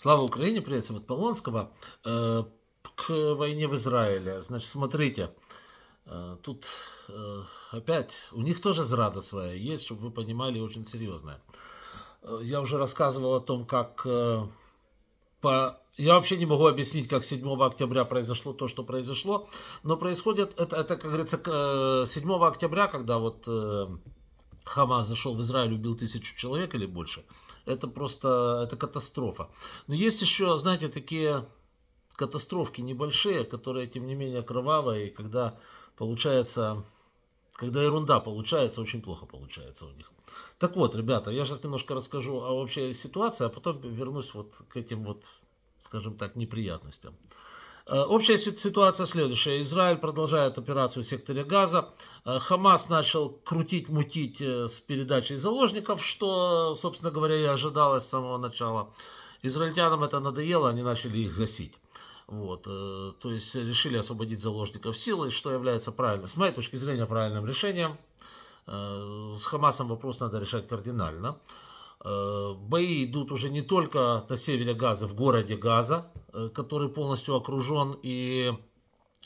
Слава Украине, привет всем от Полонского. Э, к войне в Израиле. Значит, смотрите, э, тут э, опять, у них тоже зрада своя есть, чтобы вы понимали, очень серьезная. Я уже рассказывал о том, как по... Я вообще не могу объяснить, как 7 октября произошло то, что произошло, но происходит это, это как говорится, 7 октября, когда вот Хамас зашел в Израиль, убил тысячу человек или больше. Это просто, это катастрофа. Но есть еще, знаете, такие катастрофки небольшие, которые, тем не менее, кровавые, и когда получается, когда ерунда получается, очень плохо получается у них. Так вот, ребята, я сейчас немножко расскажу о общей ситуации, а потом вернусь вот к этим вот, скажем так, неприятностям. Э, общая ситуация следующая. Израиль продолжает операцию в секторе Газа. Э, Хамас начал крутить, мутить э, с передачей заложников, что, собственно говоря, и ожидалось с самого начала. Израильтянам это надоело, они начали их гасить. Вот, то есть решили освободить заложников силой, что является правильным, с моей точки зрения, правильным решением. С Хамасом вопрос надо решать кардинально. Э, бои идут уже не только на севере Газа, в городе Газа, э, который полностью окружен и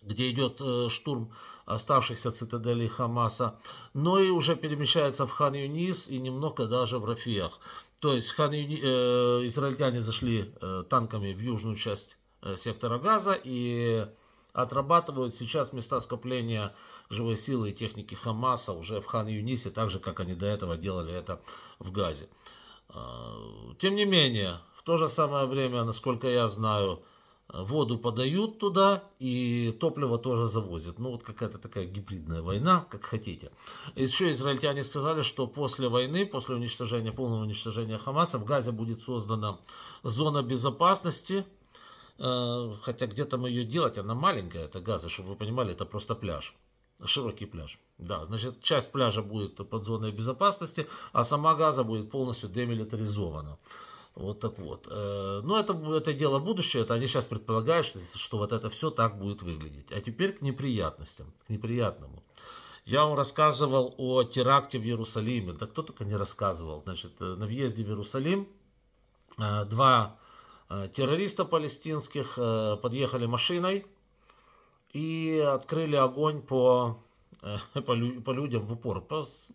где идет э, штурм оставшихся цитаделей Хамаса, но и уже перемещается в Хан-Юнис и немного даже в Рафиях. То есть хан Юни... израильтяне зашли танками в южную часть сектора Газа и отрабатывают сейчас места скопления живой силы и техники Хамаса уже в Хан-Юнисе, так же, как они до этого делали это в Газе. Э, тем не менее, в то же самое время, насколько я знаю, э, воду подают туда и топливо тоже завозят. Ну вот какая-то такая гибридная война, как хотите. Еще израильтяне сказали, что после войны, после уничтожения, полного уничтожения Хамаса в Газе будет создана зона безопасности, э, хотя где там ее делать, она маленькая, это Газа, чтобы вы понимали, это просто пляж широкий пляж. Да, значит, часть пляжа будет под зоной безопасности, а сама газа будет полностью демилитаризована. Вот так вот. Э, Но ну, это, это дело будущее, это они сейчас предполагают, что, что вот это все так будет выглядеть. А теперь к неприятностям, к неприятному. Я вам рассказывал о теракте в Иерусалиме. Да кто только не рассказывал. Значит, э, на въезде в Иерусалим э, два террориста палестинских подъехали машиной, и открыли огонь по, э, по, лю, по людям в упор.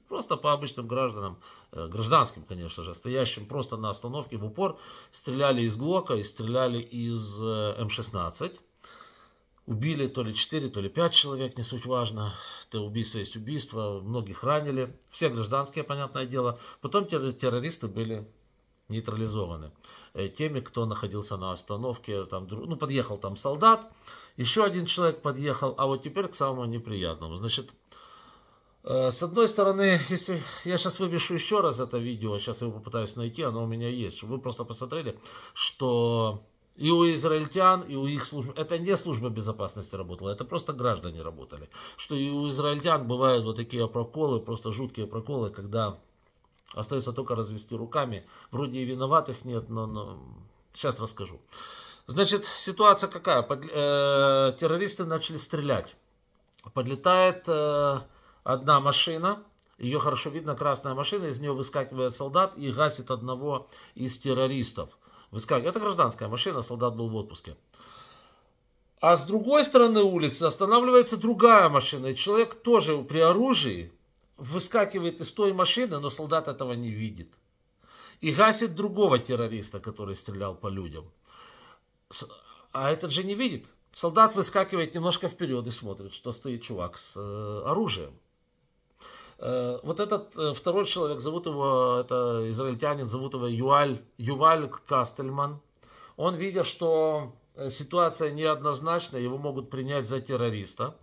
Просто по обычным гражданам, э, гражданским, конечно же, стоящим просто на остановке в упор. Стреляли из Глока и стреляли из э, М-16. Убили то ли 4, то ли 5 человек, не суть важно. Это убийство есть убийство. Многих ранили. Все гражданские, понятное дело. Потом террористы были нейтрализованы. Э, теми, кто находился на остановке, там, ну, подъехал там солдат, еще один человек подъехал, а вот теперь к самому неприятному. Значит, э, с одной стороны, если я сейчас выпишу еще раз это видео, сейчас я его попытаюсь найти, оно у меня есть, чтобы вы просто посмотрели, что и у израильтян, и у их служб, это не служба безопасности работала, это просто граждане работали, что и у израильтян бывают вот такие проколы, просто жуткие проколы, когда Остается только развести руками. Вроде и виноватых нет, но, но... сейчас расскажу. Значит, ситуация какая? Под, э, террористы начали стрелять. Подлетает э, одна машина, ее хорошо видно, красная машина, из нее выскакивает солдат и гасит одного из террористов. Выскакивает. Это гражданская машина, солдат был в отпуске. А с другой стороны улицы останавливается другая машина, и человек тоже при оружии выскакивает из той машины, но солдат этого не видит. И гасит другого террориста, который стрелял по людям. А этот же не видит. Солдат выскакивает немножко вперед и смотрит, что стоит чувак с э, оружием. Э, вот этот э, второй человек, зовут его, это израильтянин, зовут его Юаль, Юваль Кастельман. Он видя, что э, ситуация неоднозначная, его могут принять за террориста.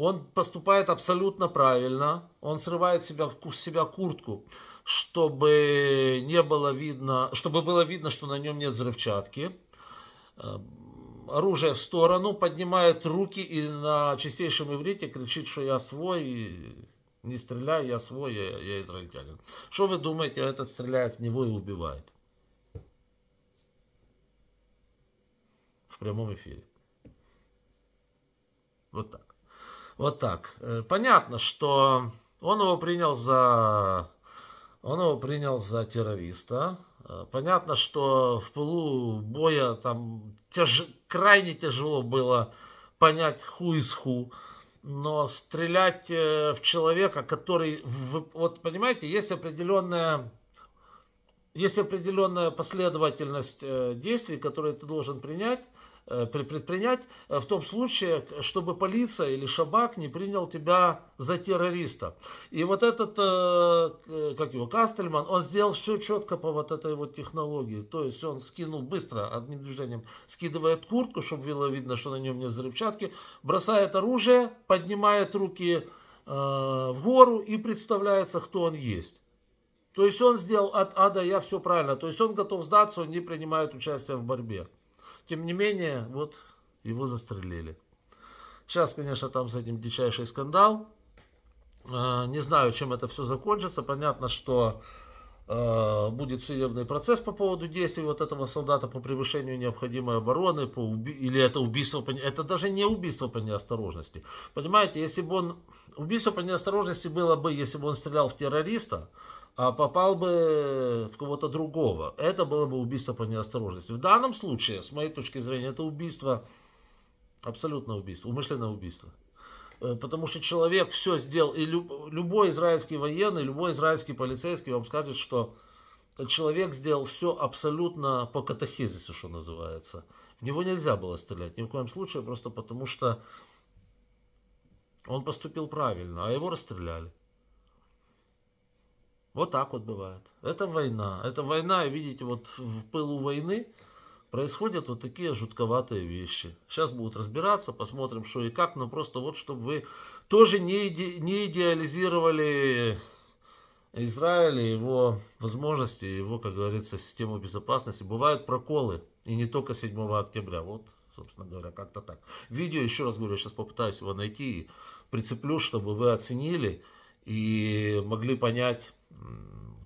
Он поступает абсолютно правильно. Он срывает себя, с себя куртку, чтобы не было видно, чтобы было видно, что на нем нет взрывчатки. Эм, оружие в сторону, поднимает руки и на чистейшем иврите кричит, что я свой, не стреляй, я свой, я, я израильтянин. Что вы думаете, этот стреляет в него и убивает? В прямом эфире. Вот так. Вот так. Э, понятно, что он его принял за... Он его принял за террориста. Э, понятно, что в пылу боя там тяж... крайне тяжело было понять ху из ху. Но стрелять э, в человека, который... Вот понимаете, есть определенная... Есть определенная последовательность действий, которые ты должен принять, Э, предпринять э, в том случае, чтобы полиция или шабак не принял тебя за террориста. И вот этот, э, как его, Кастельман, он сделал все четко по вот этой вот технологии. То есть он скинул быстро, одним движением, скидывает куртку, чтобы было видно, что на нем нет взрывчатки, бросает оружие, поднимает руки в гору и представляется, кто он есть. То есть он сделал от ада я все правильно. То есть он готов сдаться, он не принимает участие в борьбе тем не менее, вот его застрелили. Сейчас, конечно, там с этим дичайший скандал. А, не знаю, чем это все закончится. Понятно, что а, будет судебный процесс по поводу действий вот этого солдата по превышению необходимой обороны, по уби... или это убийство, это даже не убийство по неосторожности. Понимаете, если бы он, убийство по неосторожности было бы, если бы он стрелял в террориста, а попал бы в кого-то другого. Это было бы убийство по неосторожности. В данном случае, с моей точки зрения, это убийство, абсолютно убийство, умышленное убийство. Э, потому что человек все сделал, и любой израильский военный, любой израильский полицейский вам скажет, что человек сделал все абсолютно по катехизису, что называется. В него нельзя было стрелять ни в коем случае, просто потому что он поступил правильно, а его расстреляли. Вот так вот бывает. Это война. Это война, и видите, вот в пылу войны происходят вот такие жутковатые вещи. Сейчас будут разбираться, посмотрим, что и как, но просто вот, чтобы вы тоже не, иде, не идеализировали Израиль и его возможности, его, как говорится, систему безопасности. Бывают проколы, и не только 7 октября. Вот, собственно говоря, как-то так. Видео, еще раз говорю, я сейчас попытаюсь его найти и прицеплю, чтобы вы оценили и могли понять,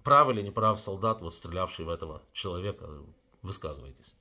прав или не прав солдат, вот стрелявший в этого человека, высказывайтесь.